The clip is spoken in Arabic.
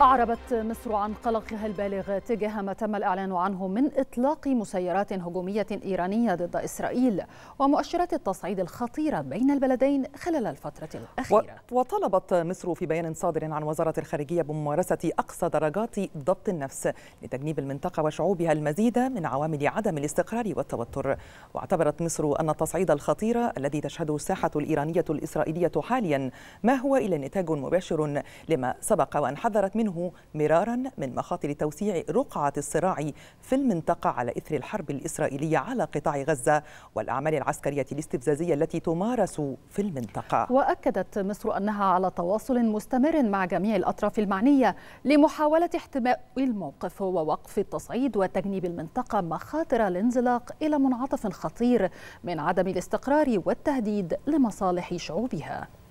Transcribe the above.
أعربت مصر عن قلقها البالغ تجاه ما تم الإعلان عنه من إطلاق مسيرات هجومية إيرانية ضد إسرائيل ومؤشرات التصعيد الخطيرة بين البلدين خلال الفترة الأخيرة وطلبت مصر في بيان صادر عن وزارة الخارجية بممارسة أقصى درجات ضبط النفس لتجنيب المنطقة وشعوبها المزيد من عوامل عدم الاستقرار والتوتر واعتبرت مصر أن التصعيد الخطير الذي تشهده الساحة الإيرانية الإسرائيلية حاليا ما هو إلا نتاج مباشر لما سبق وأن حذرت منه مرارا من مخاطر توسيع رقعة الصراع في المنطقة على إثر الحرب الإسرائيلية على قطاع غزة والأعمال العسكرية الاستفزازية التي تمارس في المنطقة وأكدت مصر أنها على تواصل مستمر مع جميع الأطراف المعنية لمحاولة احتماء الموقف ووقف التصعيد وتجنيب المنطقة مخاطر الانزلاق إلى منعطف خطير من عدم الاستقرار والتهديد لمصالح شعوبها